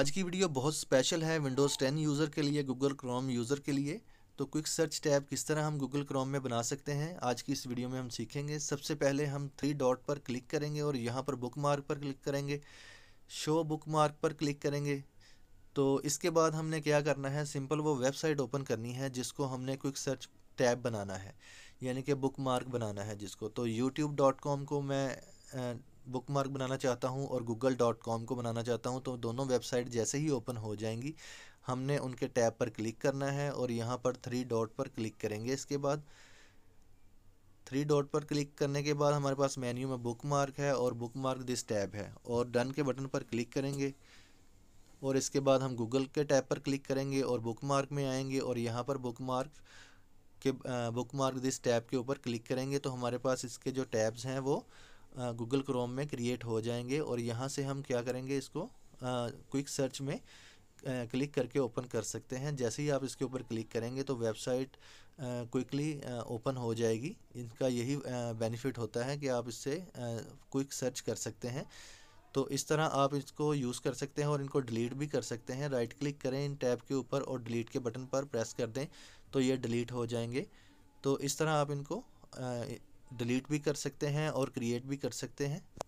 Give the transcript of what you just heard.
आज की वीडियो बहुत स्पेशल है विंडोज़ 10 यूज़र के लिए गूगल क्रोम यूज़र के लिए तो क्विक सर्च टैब किस तरह हम गूगल क्रोम में बना सकते हैं आज की इस वीडियो में हम सीखेंगे सबसे पहले हम थ्री डॉट पर क्लिक करेंगे और यहाँ पर बुक मार्क पर क्लिक करेंगे शो बुक मार्क पर क्लिक करेंगे तो इसके बाद हमने क्या करना है सिंपल वो वेबसाइट ओपन करनी है जिसको हमने क्विक सर्च टैब बनाना है यानी कि बुक मार्क बनाना है जिसको तो यूट्यूब को मैं बुक मार्क बनाना चाहता हूँ और गूगल डॉट कॉम को बनाना चाहता हूँ तो दोनों वेबसाइट जैसे ही ओपन हो जाएंगी हमने उनके टैब पर क्लिक करना है और यहाँ पर थ्री डॉट पर क्लिक करेंगे इसके बाद थ्री डॉट पर क्लिक करने के बाद हमारे पास मेन्यू में बुक मार्क है और बुक मार्क दिस टैब है और डन के बटन पर क्लिक करेंगे और इसके बाद हम गूगल के टैब पर क्लिक करेंगे और बुक मार्क में आएंगे और यहाँ पर बुक मार्क के बुक मार्क दिस टैब के ऊपर क्लिक करेंगे तो हमारे पास इसके जो टैब्स हैं वो गूगल क्रोम में क्रिएट हो जाएंगे और यहाँ से हम क्या करेंगे इसको क्विक सर्च में क्लिक करके ओपन कर सकते हैं जैसे ही आप इसके ऊपर क्लिक करेंगे तो वेबसाइट क्विकली ओपन हो जाएगी इनका यही बेनिफिट होता है कि आप इससे क्विक सर्च कर सकते हैं तो इस तरह आप इसको यूज़ कर सकते हैं और इनको डिलीट भी कर सकते हैं राइट क्लिक करें इन टैब के ऊपर और डिलीट के बटन पर प्रेस कर दें तो ये डिलीट हो जाएंगे तो इस तरह आप इनको डिलीट भी कर सकते हैं और क्रिएट भी कर सकते हैं